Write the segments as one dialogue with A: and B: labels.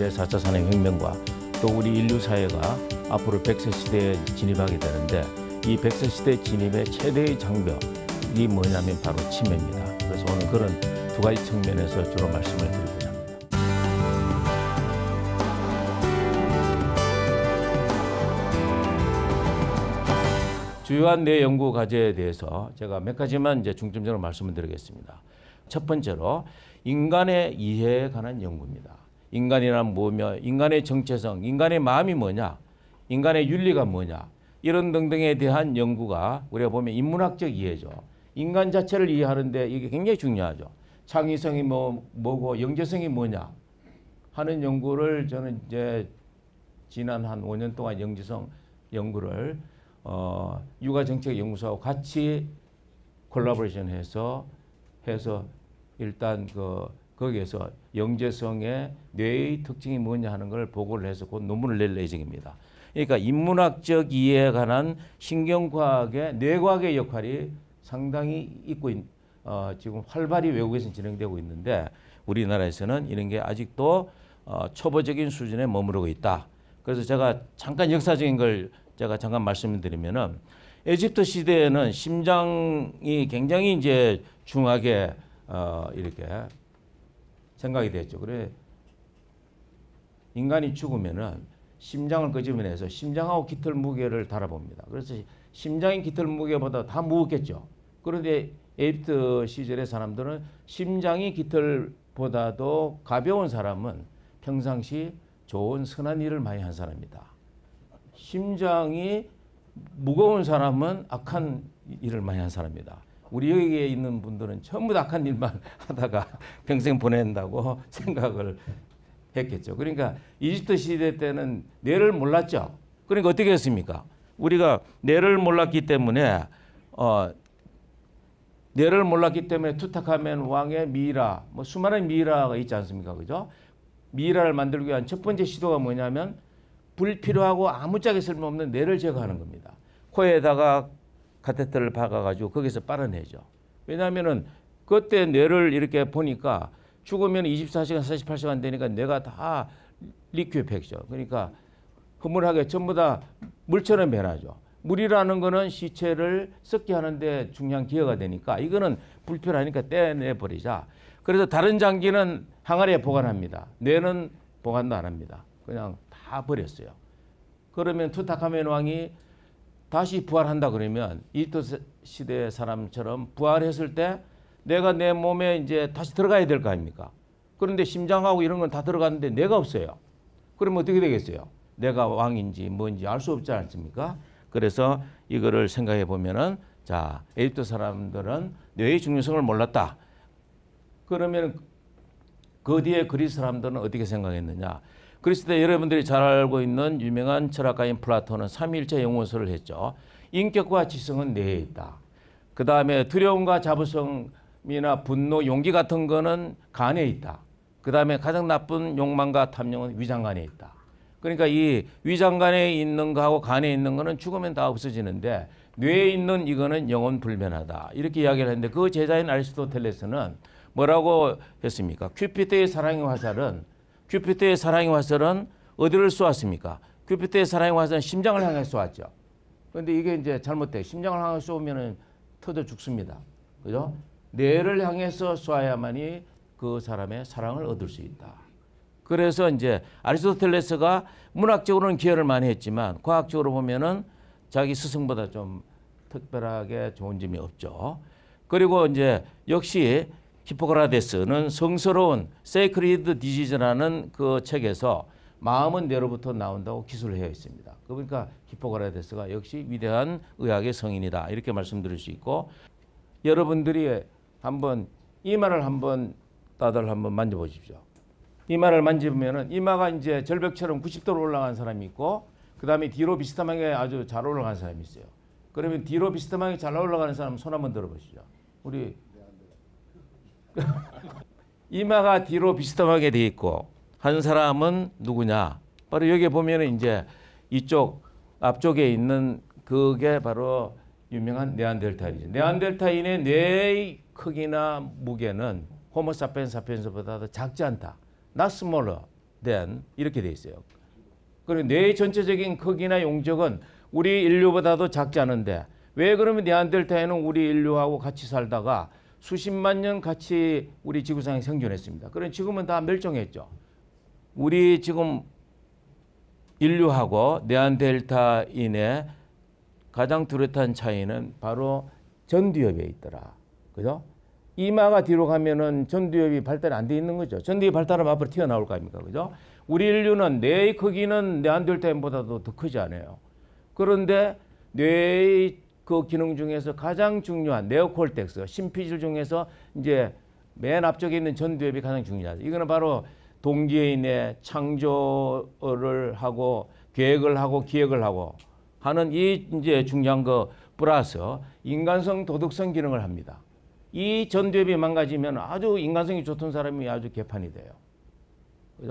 A: 시대의 4차 산업혁명과 또 우리 인류 사회가 앞으로 100세 시대에 진입하게 되는데 이 100세 시대 진입의 최대의 장벽이 뭐냐면 바로 치매입니다. 그래서 오늘 그런 두 가지 측면에서 주로 말씀을 드리고자 합니다. 주요한 뇌 연구 과제에 대해서 제가 몇 가지만 이제 중점적으로 말씀을 드리겠습니다. 첫 번째로 인간의 이해에 관한 연구입니다. 인간이란 뭐며 인간의 정체성, 인간의 마음이 뭐냐, 인간의 윤리가 뭐냐 이런 등등에 대한 연구가 우리가 보면 인문학적 이해죠. 인간 자체를 이해하는데 이게 굉장히 중요하죠. 창의성이 뭐, 뭐고 영재성이 뭐냐 하는 연구를 저는 이제 지난 한 5년 동안 영재성 연구를 어, 육아정책연구소와 같이 콜라보레이션해서 해서 일단 그 거기에서 영재성의 뇌의 특징이 뭐냐 하는 걸 보고를 해서 곧 논문을 낼 예정입니다. 그러니까 인문학적 이해에 관한 신경과학의 뇌과학의 역할이 상당히 있고 있, 어, 지금 활발히 외국에서 진행되고 있는데 우리나라에서는 이런 게 아직도 어, 초보적인 수준에 머무르고 있다. 그래서 제가 잠깐 역사적인 걸 제가 잠깐 말씀드리면은 에집트 시대에는 심장이 굉장히 이제 중하게 어, 이렇게 생각이 됐죠. 그래 인간이 죽으면은 심장을 끄집어내서 심장하고 깃털 무게를 달아봅니다. 그래서 심장인 깃털 무게보다 다 무겁겠죠. 그런데 에집트 시절의 사람들은 심장이 깃털보다도 가벼운 사람은 평상시 좋은 선한 일을 많이 한 사람이다. 심장이 무거운 사람은 악한 일을 많이 한 사람이다. 우리 여기에 있는 분들은 전부 다 악한 일만 하다가 평생 보낸다고 생각을 했겠죠. 그러니까 이집트 시대 때는 뇌를 몰랐죠. 그러니까 어떻게 했습니까? 우리가 뇌를 몰랐기 때문에 어, 뇌를 몰랐기 때문에 투탁하면 왕의 미라뭐 수많은 미라가 있지 않습니까? 그죠? 미라를 만들기 위한 첫 번째 시도가 뭐냐면 불필요하고 아무짝에 쓸모없는 뇌를 제거하는 겁니다. 코에다가 카테터를 박아가지고 거기서 빨아내죠. 왜냐하면은 그때 뇌를 이렇게 보니까 죽으면 24시간, 48시간 되니까 뇌가 다리큐팩이죠 그러니까 흐물하게 전부 다 물처럼 변하죠. 물이라는 거는 시체를 섞게 하는데 중요한 기여가 되니까 이거는 불필요하니까 떼내버리자. 그래서 다른 장기는 항아리에 보관합니다. 뇌는 보관도 안 합니다. 그냥 다 버렸어요. 그러면 투타카멘 왕이 다시 부활한다 그러면 이집 시대 사람처럼 부활했을 때 내가 내 몸에 이제 다시 들어가야 될 거 아닙니까? 그런데 심장하고 이런 건 다 들어갔는데 내가 없어요. 그럼 어떻게 되겠어요? 내가 왕인지 뭔지 알 수 없지 않습니까? 그래서 이거를 생각해 보면은 자 에집트 사람들은 뇌의 중요성을 몰랐다. 그러면 그 뒤에 그리스 사람들은 어떻게 생각했느냐? 그리스도 여러분들이 잘 알고 있는 유명한 철학가인 플라톤은 3일째 영혼설을 했죠. 인격과 지성은 내에 있다. 그 다음에 두려움과 자부심이나 분노, 용기 같은 거는 간에 있다. 그 다음에 가장 나쁜 욕망과 탐욕은 위장간에 있다. 그러니까 이 위장간에 있는 거하고 간에 있는 거는 죽으면 다 없어지는데 뇌에 있는 이거는 영혼 불변하다. 이렇게 이야기를 했는데 그 제자인 아리스토텔레스는 뭐라고 했습니까? 큐피트의 사랑의 화살은 큐피트의 사랑의 화살은 어디를 쏘았습니까? 큐피트의 사랑의 화살은 심장을 향해 쏘았죠. 그런데 이게 이제 잘못돼 심장을 향해 쏘면은 터져 죽습니다. 그죠? 뇌를 향해서 쏴야만이 그 사람의 사랑을 얻을 수 있다. 그래서 이제 아리스토텔레스가 문학적으로는 기여를 많이 했지만 과학적으로 보면은 자기 스승보다 좀 특별하게 좋은 점이 없죠. 그리고 이제 역시 히포크라테스는 성스러운 세이크리드 디지즈라는 그 책에서 마음은 뇌로부터 나온다고 기술을 해 있습니다. 그러니까 히포크라테스가 역시 위대한 의학의 성인이다 이렇게 말씀드릴 수 있고 여러분들이 한번 이마를 한번 다들 한번 만져보십시오. 이마를 만지면 이마가 이제 절벽처럼 90도로 올라간 사람이 있고 그 다음에 뒤로 비스하게 아주 잘 올라간 사람이 있어요. 그러면 뒤로 비스하게잘 올라가는 사람 손 한번 들어보시죠. 우리 이마가 뒤로 비스듬하게 돼 있고 한 사람은 누구냐? 바로 여기 보면은 이제 이쪽 앞쪽에 있는 그게 바로 유명한 네안델타인이죠. 네안델타인의 뇌의 크기나 무게는 호모 사피엔 사피엔스보다 도 작지 않다. not smaller than 이렇게 돼 있어요. 그리고 뇌의 전체적인 크기나 용적은 우리 인류보다도 작지 않은데 왜 그러면 네안델타인은 우리 인류하고 같이 살다가 수십만 년 같이 우리 지구상에 생존했습니다. 그럼 지금은 다 멸종했죠. 우리 지금 인류하고 네안델타인의 가장 뚜렷한 차이는 바로 전두엽에 있더라. 그죠? 이마가 뒤로 가면은 전두엽이 발달 안 돼 있는 거죠. 전두엽 발달하면 앞으로 튀어나올 거 아닙니까? 그죠? 우리 인류는 뇌의 크기는 네안델타인보다도 더 크지 않아요. 그런데 뇌의 그 기능 중에서 가장 중요한 네오콜텍스, 심피질 중에서 이제 맨 앞쪽에 있는 전두엽이 가장 중요하죠. 이거는 바로 동기인의 창조를 하고 계획을 하고 기획을 하고 하는 이 이제 중요한 거 플러스 인간성 도덕성 기능을 합니다. 이 전두엽이 망가지면 아주 인간성이 좋던 사람이 아주 개판이 돼요.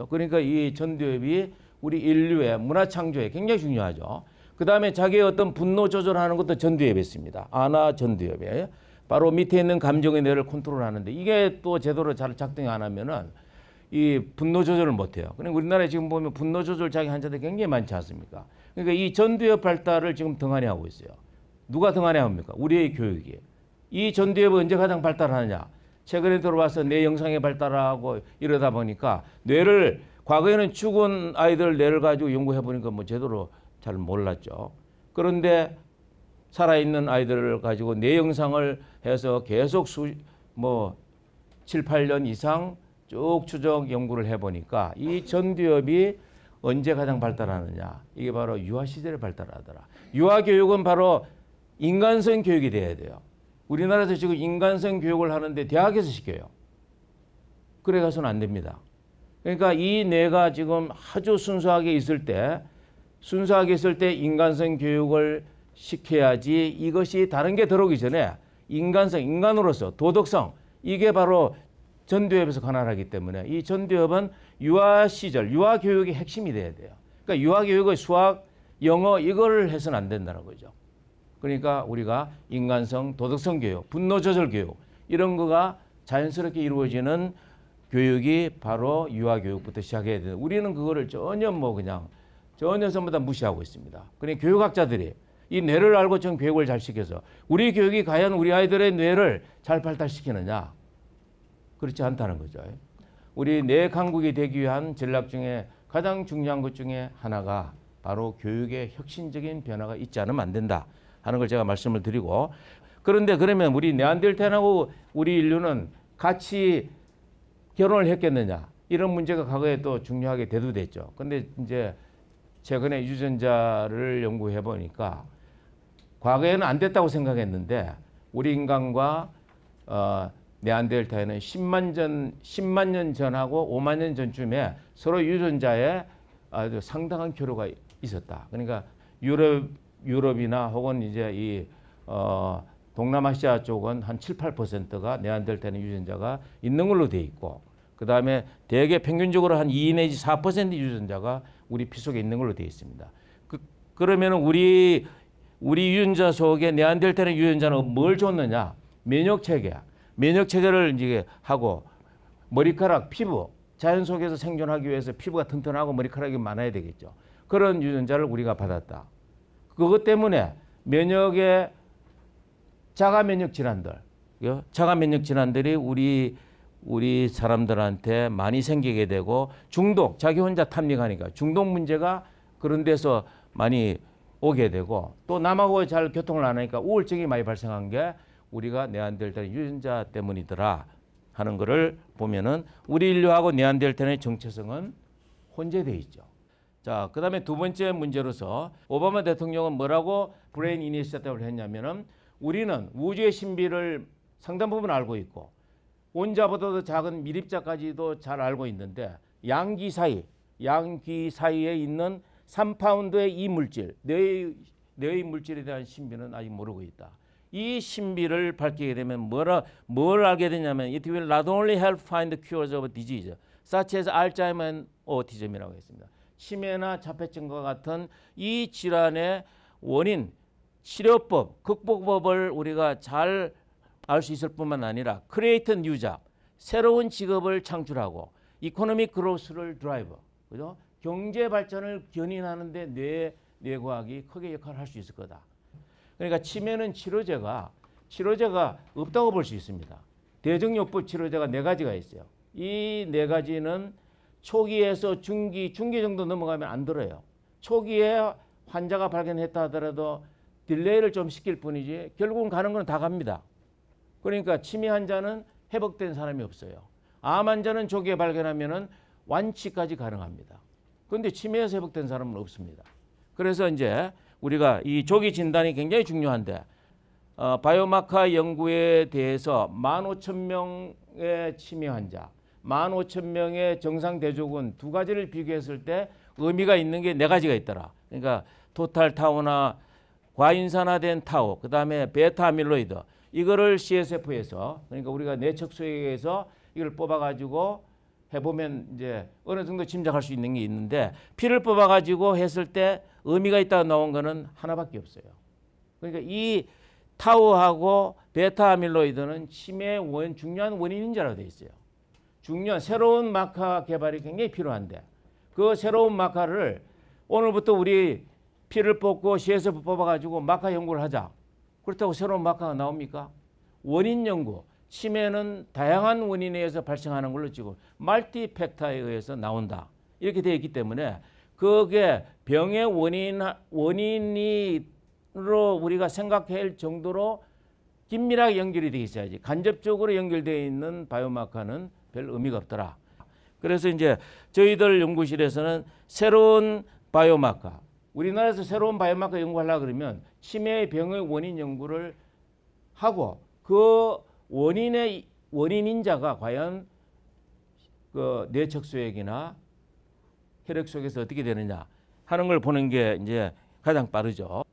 A: 그러니까 이 전두엽이 우리 인류의 문화 창조에 굉장히 중요하죠. 그 다음에 자기의 어떤 분노 조절하는 것도 전두엽이었습니다 아나 전두엽이에요. 바로 밑에 있는 감정의 뇌를 컨트롤하는데 이게 또 제대로 잘 작동이 안 하면은 이 분노 조절을 못해요. 그러니까 우리나라에 지금 보면 분노 조절 자기 환자들 굉장히 많지 않습니까? 그러니까 이 전두엽 발달을 지금 등한히하고 있어요. 누가 등한히합니까? 우리의 교육이. 이전두엽은 언제 가장 발달하느냐? 최근에 들어와서 뇌 영상에 발달하고 이러다 보니까 뇌를 과거에는 죽은 아이들 뇌를 가지고 연구해 보니까 뭐 제대로 잘 몰랐죠. 그런데 살아있는 아이들을 가지고 내 영상을 해서 계속 수, 뭐 7, 8년 이상 쭉 추적 연구를 해보니까 이 전두엽이 언제 가장 발달하느냐. 이게 바로 유아 시절에 발달하더라. 유아 교육은 바로 인간성 교육이 돼야 돼요. 우리나라에서 지금 인간성 교육을 하는데 대학에서 시켜요. 그래 가서는 안 됩니다. 그러니까 이 뇌가 지금 아주 순수하게 있을 때 순수하게 했을때 인간성 교육을 시켜야지 이것이 다른 게 들어오기 전에 인간성, 인간으로서 도덕성 이게 바로 전두엽에서 관할하기 때문에 이 전두엽은 유아 시절, 유아 교육의 핵심이 돼야 돼요. 그러니까 유아 교육의 수학, 영어 이걸 해서는 안 된다는 거죠. 그러니까 우리가 인간성, 도덕성 교육, 분노 조절 교육 이런 거가 자연스럽게 이루어지는 교육이 바로 유아 교육부터 시작해야 돼요. 우리는 그거를 전혀 뭐 그냥 전혀 전부 다 무시하고 있습니다. 그러니 교육학자들이 이 뇌를 알고 전 교육을 잘 시켜서 우리 교육이 과연 우리 아이들의 뇌를 잘 발달시키느냐 그렇지 않다는 거죠. 우리 뇌 강국이 되기 위한 전략 중에 가장 중요한 것 중에 하나가 바로 교육의 혁신적인 변화가 있지 않으면 안 된다 하는 걸 제가 말씀을 드리고 그런데 그러면 우리 네안델탄하고 우리 인류는 같이 결혼을 했겠느냐 이런 문제가 과거에 또 중요하게 대두됐죠. 근데 이제 최근에 유전자를 연구해 보니까 과거에는 안 됐다고 생각했는데 우리 인간과 어, 네안데르타인은 10만 전 10만 년 전하고 5만 년 전쯤에 서로 유전자에 아주 상당한 교류가 있었다. 그러니까 유럽 유럽이나 혹은 이제 이 어, 동남아시아 쪽은 한 7, 8%가 네안데르타인 유전자가 있는 걸로 돼 있고 그다음에 대개 평균적으로 한2 내지 4% 유전자가 우리 피 속에 있는 걸로 되어 있습니다. 그, 그러면 우리 우리 유전자 속에 네안데르탈 유전자는 뭘 줬느냐? 면역 체계. 면역 체계를 이제 하고 머리카락, 피부. 자연 속에서 생존하기 위해서 피부가 튼튼하고 머리카락이 많아야 되겠죠. 그런 유전자를 우리가 받았다. 그것 때문에 면역의 자가 면역 질환들, 자가 면역 질환들이 우리 우리 사람들한테 많이 생기게 되고 중독 자기 혼자 탐닉하니까 중독 문제가 그런 데서 많이 오게 되고 또 남하고 잘 교통을 안 하니까 우울증이 많이 발생한 게 우리가 네안데르탈 유전자 때문이더라 하는 거를 보면은 우리 인류하고 네안데르탈의 정체성은 혼재돼 있죠. 자, 그다음에 두 번째 문제로서 오바마 대통령은 뭐라고 브레인 이니셔티브를 했냐면은 우리는 우주의 신비를 상당 부분 알고 있고 원자보다도 작은 미립자까지도 잘 알고 있는데 양기 사이, 양기 사이에 있는 3파운드의 이 물질, 뇌의, 뇌의 물질에 대한 신비는 아직 모르고 있다. 이 신비를 밝히게 되면 뭐라, 뭘 알게 되냐면 it will not only help find the cures of disease, such as Alzheimer a autism이라고 했습니다. 치매나 자폐증과 같은 이 질환의 원인, 치료법, 극복법을 우리가 잘 알수 있을 뿐만 아니라 크리에이터 뉴잡 새로운 직업을 창출하고 이코노믹 그로스를 드라이버 그죠? 경제 발전을 견인하는데 뇌 뇌과학이 크게 역할을 할 수 있을 거다. 그러니까 치매는 치료제가 치료제가 없다고 볼 수 있습니다. 대증요법 치료제가 네 가지가 있어요. 이 네 가지는 초기에서 중기, 중기 정도 넘어가면 안 들어요. 초기에 환자가 발견했다 하더라도 딜레이를 좀 시킬 뿐이지 결국은 가는 건 다 갑니다. 그러니까 치매 환자는 회복된 사람이 없어요. 암 환자는 조기에 발견하면 완치까지 가능합니다. 그런데 치매에서 회복된 사람은 없습니다. 그래서 이제 우리가 이 조기 진단이 굉장히 중요한데 어, 바이오마카 연구에 대해서 15,000명의 치매 환자, 15,000명의 정상 대조군 두 가지를 비교했을 때 의미가 있는 게 네 가지가 있더라. 그러니까 토탈 타오나 과인산화된 타오, 그다음에 베타 아밀로이드 이거를 CSF에서 그러니까 우리가 내척수액에서 이걸 뽑아가지고 해보면 이제 어느 정도 짐작할 수 있는 게 있는데 피를 뽑아가지고 했을 때 의미가 있다고 나온 거는 하나밖에 없어요. 그러니까 이 타우하고 베타 아밀로이드는 치매의 원, 중요한 원인인 자로 되돼 있어요. 중요한 새로운 마카 개발이 굉장히 필요한데 그 새로운 마카를 오늘부터 우리 피를 뽑고 CSF 뽑아가지고 마카 연구를 하자. 그렇다고 새로운 마카가 나옵니까? 원인 연구. 치매는 다양한 원인에 의해서 발생하는 걸로 지금 말티팩터에 의해서 나온다. 이렇게 되어 있기 때문에 그게 병의 원인 원인으로 우리가 생각할 정도로 긴밀하게 연결이 되어 있어야지 간접적으로 연결되어 있는 바이오마카는별 의미가 없더라. 그래서 이제 저희들 연구실에서는 새로운 바이오마카 우리나라에서 새로운 바이오마커 연구하려 고 그러면 치매 의 병의 원인 연구를 하고 그 원인의 원인인자가 과연 그 뇌척수액이나 혈액 속에서 어떻게 되느냐 하는 걸 보는 게 이제 가장 빠르죠.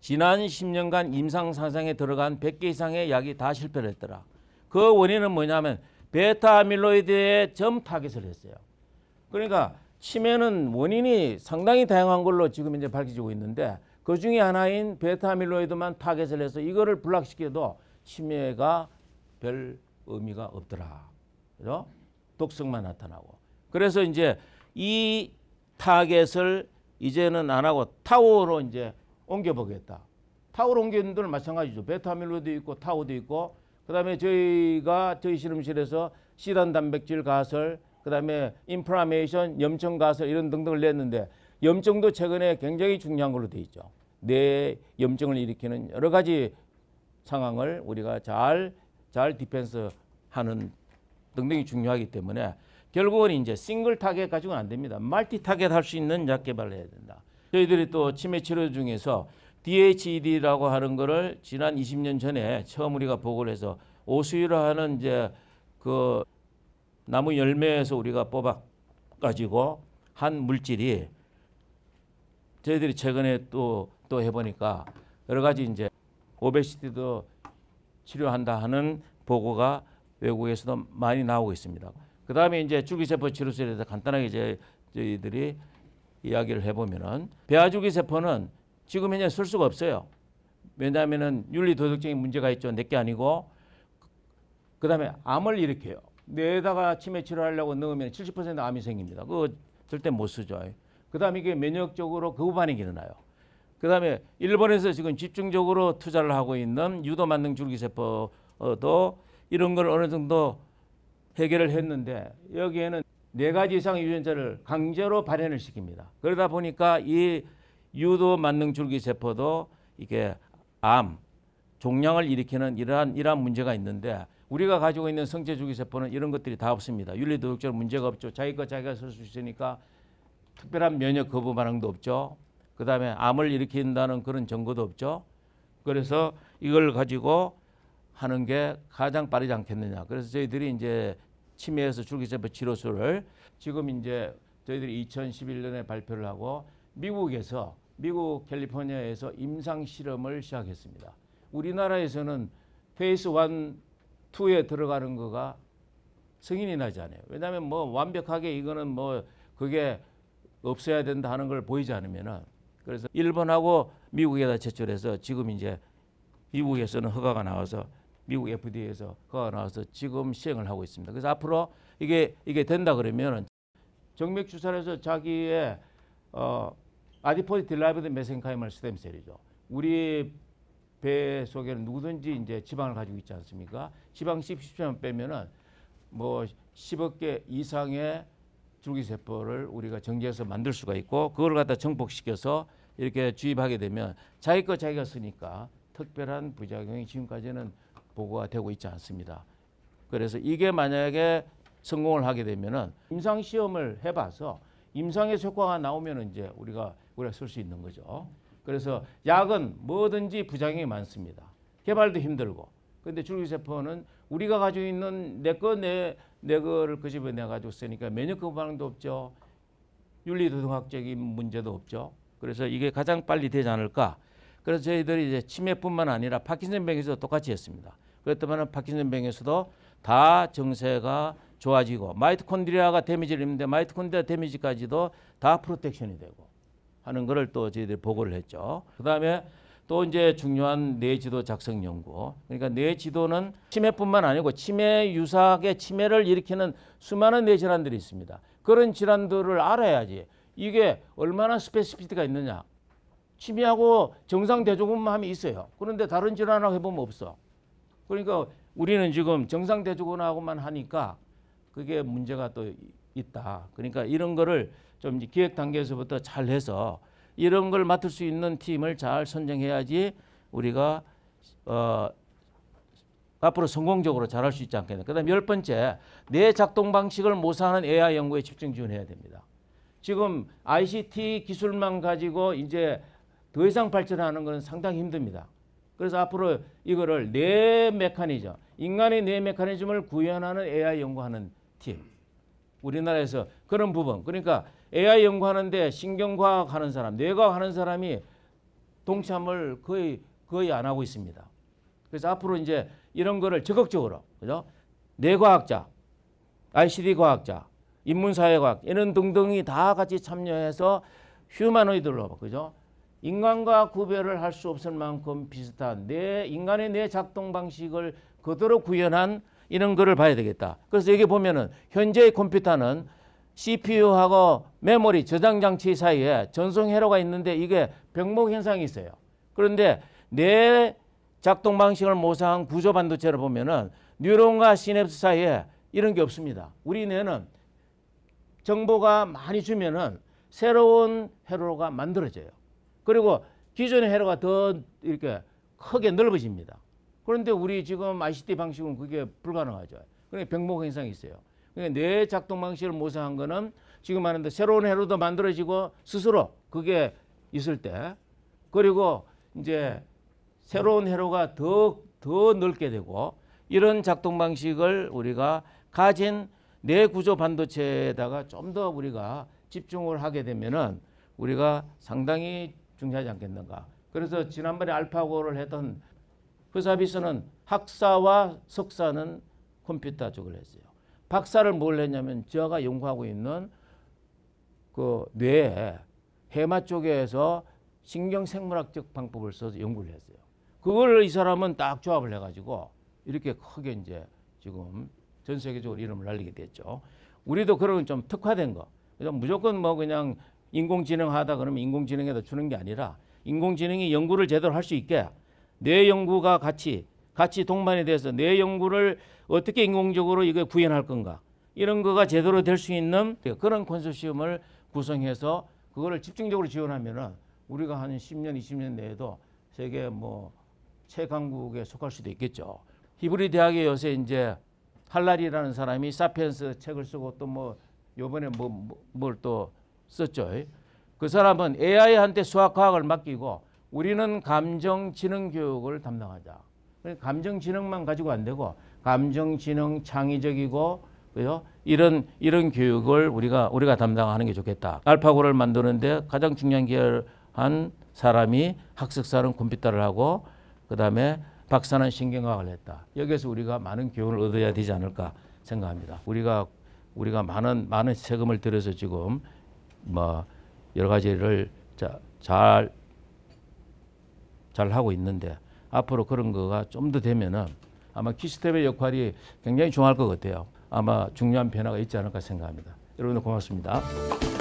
A: 지난 10년간 임상 상상에 들어간 100개 이상의 약이 다 실패를 했더라. 그 원인은 뭐냐면 베타 아밀로이드에 점 타겟을 했어요. 그러니까 치매는 원인이 상당히 다양한 걸로 지금 이제 밝혀지고 있는데 그 중에 하나인 베타밀로이드만 타겟을 해서 이거를 불락시켜도 치매가 별 의미가 없더라. 그죠? 독성만 나타나고. 그래서 이제 이 타겟을 이제는 안 하고 타워로 이제 옮겨보겠다. 타워로 옮기는 데는 마찬가지죠. 베타밀로도 있고 타워도 있고 그다음에 저희가 저희 실험실에서 시단 단백질 가설 그다음에 인프라메이션, 염증 가설 이런 등등을 냈는데 염증도 최근에 굉장히 중요한 걸로 돼 있죠. 뇌 염증을 일으키는 여러 가지 상황을 우리가 잘 잘 디펜스 하는 등등이 중요하기 때문에 결국은 이제 싱글 타겟 가지고는 안 됩니다. 말티 타겟 할 수 있는 약 개발을 해야 된다. 저희들이 또 치매 치료 중에서 DHED라고 하는 거를 지난 20년 전에 처음 우리가 보고를 해서 오수유라 하는 이제 그 나무 열매에서 우리가 뽑아 가지고 한 물질이 저희들이 최근에 또 또 해보니까 여러 가지 이제 오베시티도 치료한다 하는 보고가 외국에서도 많이 나오고 있습니다. 그 다음에 이제 주기세포 치료술에 대해서 간단하게 이제 저희들이 이야기를 해보면은 배아주기세포는 지금 현재 쓸 수가 없어요. 왜냐하면은 윤리 도덕적인 문제가 있죠. 내게 아니고 그 다음에 암을 일으켜요. 뇌에다가 치매 치료하려고 넣으면 70% 암이 생깁니다. 그거 절대 못 쓰죠. 그 다음에 이게 면역적으로 거부반응이 그 일어나요. 그 다음에 일본에서 지금 집중적으로 투자를 하고 있는 유도만능 줄기세포도 이런 걸 어느 정도 해결을 했는데 여기에는 네 가지 이상 유전자를 강제로 발현을 시킵니다. 그러다 보니까 이 유도 만능 줄기 세포도 이게 암, 종양을 일으키는 이러한 이러한 문제가 있는데 우리가 가지고 있는 성체주기세포는 이런 것들이 다 없습니다. 윤리도덕적으로 문제가 없죠. 자기 거 자기가 쓸 수 있으니까 특별한 면역 거부 반응도 없죠. 그 다음에 암을 일으킨다는 그런 증거도 없죠. 그래서 이걸 가지고 하는 게 가장 빠르지 않겠느냐. 그래서 저희들이 이제 치매에서 줄기세포 치료술을 지금 이제 저희들이 2011년에 발표를 하고 미국에서 미국 캘리포니아에서 임상 실험을 시작했습니다. 우리나라에서는 페이스 1 투에 들어가는 거가 승인이 나지 않아요. 왜냐하면 뭐 완벽하게 이거는 뭐 그게 없어야 된다 하는 걸 보이지 않으면은 그래서 일본하고 미국에다 제출해서 지금 이제 미국에서는 허가가 나와서 미국 FDA에서 허가가 나와서 지금 시행을 하고 있습니다. 그래서 앞으로 이게 이게 된다 그러면은 정맥 주사에서 자기의 어 아디포디 딜라이브드 메센카이멀 스템셀이죠. 우리 배 속에는 누구든지 이제 지방을 가지고 있지 않습니까? 지방 10%만 빼면은 뭐 10억 개 이상의 줄기세포를 우리가 정제해서 만들 수가 있고 그걸 갖다 정복시켜서 이렇게 주입하게 되면 자기 거 자기가 쓰니까 특별한 부작용이 지금까지는 보고가 되고 있지 않습니다. 그래서 이게 만약에 성공을 하게 되면은 임상 시험을 해봐서 임상에 효과가 나오면 이제 우리가 우리가 쓸 수 있는 거죠. 그래서 약은 뭐든지 부작용이 많습니다. 개발도 힘들고. 그런데 줄기세포는 우리가 가지고 있는 내 거내내 거를 끄집어내 그 가지고 쓰니까 면역 거부반도 없죠. 윤리도덕학적인 문제도 없죠. 그래서 이게 가장 빨리 되지 않을까. 그래서 저희들이 이제 치매뿐만 아니라 파킨슨병에서도 똑같이 했습니다. 그렇다면 파킨슨병에서도 다증세가 좋아지고 마이토콘드리아가 데미지를 입는데 마이토콘드리아 데미지까지도 다 프로텍션이 되고 하는 것을 또 저희들이 보고를 했죠. 그다음에 또 이제 중요한 뇌지도 작성 연구. 그러니까 뇌지도는 치매뿐만 아니고 치매 유사하게 치매를 일으키는 수많은 뇌 질환들이 있습니다. 그런 질환들을 알아야지 이게 얼마나 스페시피티가 있느냐. 치매하고 정상 대조군만 하면 있어요. 그런데 다른 질환하고 해보면 없어. 그러니까 우리는 지금 정상 대조군하고만 하니까 그게 문제가 또 있다. 그러니까 이런 거를 좀 기획 단계에서부터 잘 해서 이런 걸 맡을 수 있는 팀을 잘 선정해야지 우리가 어, 앞으로 성공적으로 잘할 수 있지 않겠나. 그다음 열 번째 내 작동 방식을 모사하는 AI 연구에 집중 지원해야 됩니다. 지금 ICT 기술만 가지고 이제 더 이상 발전하는 것은 상당히 힘듭니다. 그래서 앞으로 이거를 내 메커니즘, 인간의 내 메커니즘을 구현하는 AI 연구하는 팀. 우리나라에서 그런 부분. 그러니까 AI 연구하는데 신경과학 하는 사람, 뇌과학 하는 사람이 동참을 거의 거의 안 하고 있습니다. 그래서 앞으로 이제 이런 거를 적극적으로 그죠? 뇌과학자, i c d 과학자, 인문사회 과학 이런 등등이 다 같이 참여해서 휴머노이드로 그죠? 인간과 구별을 할 수 없을 만큼 비슷한 뇌 인간의 뇌 작동 방식을 그대로 구현한 이런 거를 봐야 되겠다. 그래서 여기 보면은 현재의 컴퓨터는 CPU하고 메모리 저장 장치 사이에 전송 회로가 있는데 이게 병목 현상이 있어요. 그런데 뇌 작동 방식을 모사한 구조 반도체를 보면은 뉴런과 시냅스 사이에 이런 게 없습니다. 우리 뇌는 정보가 많이 주면은 새로운 회로가 만들어져요. 그리고 기존의 회로가 더 이렇게 크게 넓어집니다. 그런데 우리 지금 ICT 방식은 그게 불가능하죠. 그러니까 병목 현상이 있어요. 그러니까 뇌 작동 방식을 모색한 거는 지금 하는데 새로운 회로도 만들어지고 스스로 그게 있을 때 그리고 이제 새로운 회로가 더 더 넓게 되고 이런 작동 방식을 우리가 가진 뇌 구조 반도체에다가 좀 더 우리가 집중을 하게 되면은 우리가 상당히 중요하지 않겠는가. 그래서 지난번에 알파고를 했던 후사비스는 학사와 석사는 컴퓨터 쪽을 했어요. 박사를 뭘 했냐면 저가 연구하고 있는 그 뇌에 해마 쪽에서 신경생물학적 방법을 써서 연구를 했어요. 그걸 이 사람은 딱 조합을 해가지고 이렇게 크게 이제 지금 전 세계적으로 이름을 날리게 됐죠. 우리도 그런 좀 특화된 거. 그래 무조건 뭐 그냥 인공지능 하다 그러면 인공지능에다 주는 게 아니라 인공지능이 연구를 제대로 할 수 있게 뇌 연구가 같이 같이 동반에 대해서 내 연구를 어떻게 인공적으로 이거 구현할 건가 이런 거가 제대로 될 수 있는 그런 콘소시엄을 구성해서 그거를 집중적으로 지원하면은 우리가 한 10년, 20년 내에도 세계 뭐 최강국에 속할 수도 있겠죠. 히브리 대학에 요새 이제 할랄이라는 사람이 사피엔스 책을 쓰고 또 뭐 요번에 뭐 뭘또 뭐, 썼죠. 그 사람은 AI한테 수학과학을 맡기고 우리는 감정지능 교육을 담당하자. 그러니까 감정지능만 가지고 안 되고 감정지능 창의적이고 그죠? 이런 이런 교육을 우리가 우리가 담당하는 게 좋겠다. 알파고를 만드는데 가장 중요한 기여한 사람이 학습사는 컴퓨터를 하고 그다음에 박사는 신경과학을 했다. 여기에서 우리가 많은 교훈을 얻어야 되지 않을까 생각합니다. 우리가 우리가 많은 많은 세금을 들여서 지금 뭐 여러 가지를 자, 잘, 잘 하고 있는데 앞으로 그런 거가 좀 더 되면은 아마 키스텝의 역할이 굉장히 중요할 것 같아요. 아마 중요한 변화가 있지 않을까 생각합니다. 여러분 들 고맙습니다.